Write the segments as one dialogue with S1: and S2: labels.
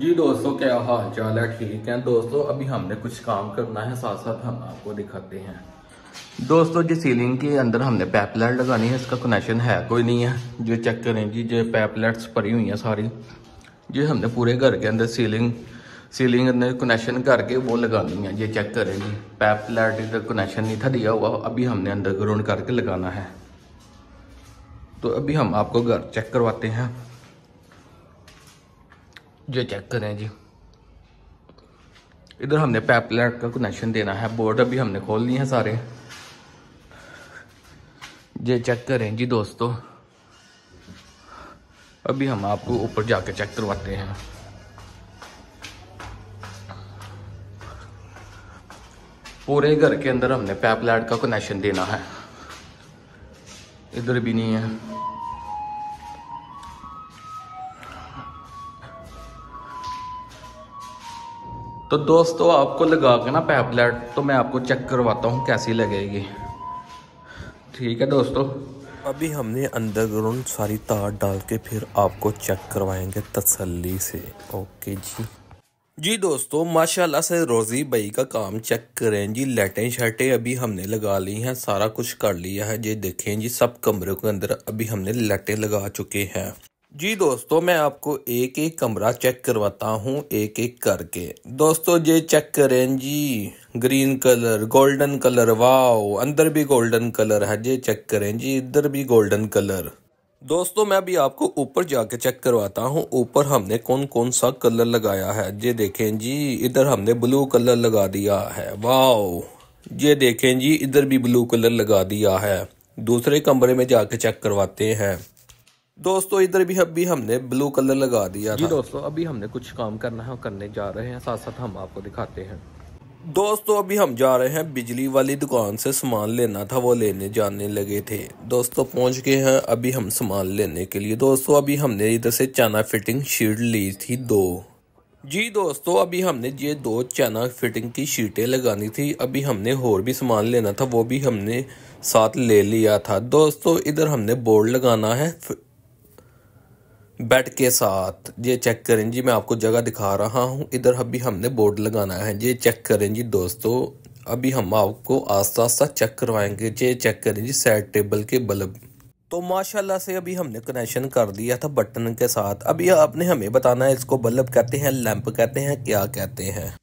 S1: जी दोस्तों क्या हाल चाल है ठीक है दोस्तों अभी हमने कुछ काम करना है साथ साथ हम आपको दिखाते हैं दोस्तों जी सीलिंग के अंदर हमने पैपलेट लगानी है इसका कनेक्शन है कोई नहीं है जो चेक करें जी जो पैपलेट्स भरी हुई हैं सारी जी हमने पूरे घर के अंदर सीलिंग सीलिंग अंदर कनेक्शन करके वो लगानी है ये चेक करें जी पैपलेट इधर कनेक्शन नहीं था दिया हुआ अभी हमने अंदर ग्राउंड करके लगाना है तो अभी हम आपको घर चेक करवाते हैं जो चेक करें जी इधर हमने पैप लाइट का कनेक्शन देना है बोर्ड अभी हमने खोल लिए हैं सारे ये चेक करें जी दोस्तों अभी हम आपको ऊपर जाके चेक करवाते हैं पूरे घर के अंदर हमने पैप लाइट का कनेक्शन देना है इधर भी नहीं है तो दोस्तों आपको लगा के ना पैपलेट तो मैं आपको चेक करवाता हूँ कैसी लगेगी ठीक है दोस्तों
S2: अभी हमने अंडरग्राउंड सारी तार डाल के फिर आपको चेक करवाएंगे तसल्ली से ओके जी जी दोस्तों माशाल्लाह से रोज़ी भाई का काम चेक करें जी लाइटें शर्टें अभी हमने लगा ली हैं सारा कुछ कर लिया है जी देखें जी सब कमरों के अंदर अभी हमने लाइटें लगा चुके हैं जी दोस्तों मैं आपको एक एक कमरा चेक करवाता हूँ एक एक करके दोस्तों ये चेक करें जी green colour golden colour wow अंदर भी गोल्डन कलर है ये चेक करें जी इधर भी गोल्डन कलर दोस्तों मैं अभी आपको ऊपर जाके चेक करवाता हूँ ऊपर हमने कौन कौन सा कलर लगाया है ये देखें जी इधर हमने ब्लू कलर लगा दिया है वाओ ये देखें जी इधर भी ब्लू कलर लगा दिया है दूसरे कमरे में जाके चेक करवाते हैं दोस्तों इधर भी अभी हमने ब्लू कलर लगा दिया जी दोस्तों अभी हमने कुछ काम करना है और करने जा रहे हैं साथ साथ हम आपको दिखाते हैं दोस्तों अभी हम जा रहे हैं बिजली वाली दुकान से सामान लेना था वो लेने जाने लगे थे दोस्तों पहुंच गए हैं अभी हम सामान लेने के लिए दोस्तों अभी हमने इधर से चना फिटिंग शीट ली थी दो जी दोस्तों अभी हमने ये दो चना फिटिंग की शीटें लगानी थी अभी हमने और भी सामान लेना था वो भी हमने साथ ले लिया था दोस्तों इधर हमने बोर्ड लगाना है बेड के साथ ये चेक करें जी मैं आपको जगह दिखा रहा हूँ इधर अभी हमने बोर्ड लगाना है ये चेक करें जी दोस्तों अभी हम आपको आस्ता आस्ता चेक करवाएंगे ये चेक करें जी साइड टेबल के बल्ब तो माशाल्लाह से अभी हमने कनेक्शन कर दिया था बटन के साथ अभी आपने हमें बताना है इसको बल्ब कहते हैं लैंप कहते हैं क्या कहते हैं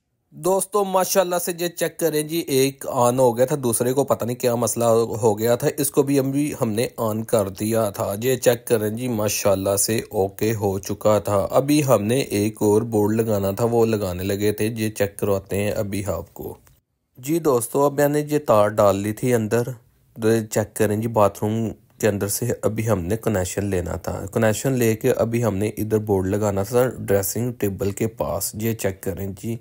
S2: दोस्तों माशाल्लाह से ये चेक करें जी एक ऑन हो गया था दूसरे को पता नहीं क्या मसला हो गया था इसको भी हम भी हमने ऑन कर दिया था ये चेक करें जी माशाल्लाह से ओके हो चुका था अभी हमने एक और बोर्ड लगाना था वो लगाने लगे थे ये चेक करवाते हैं अभी आपको हाँ जी दोस्तों अब मैंने ये तार डाल ली थी अंदर चेक तो करें जी बाथरूम के अंदर से अभी हमने कनेक्शन लेना था कनेक्शन ले अभी हमने इधर बोर्ड लगाना था ड्रेसिंग टेबल के पास ये चेक करें जी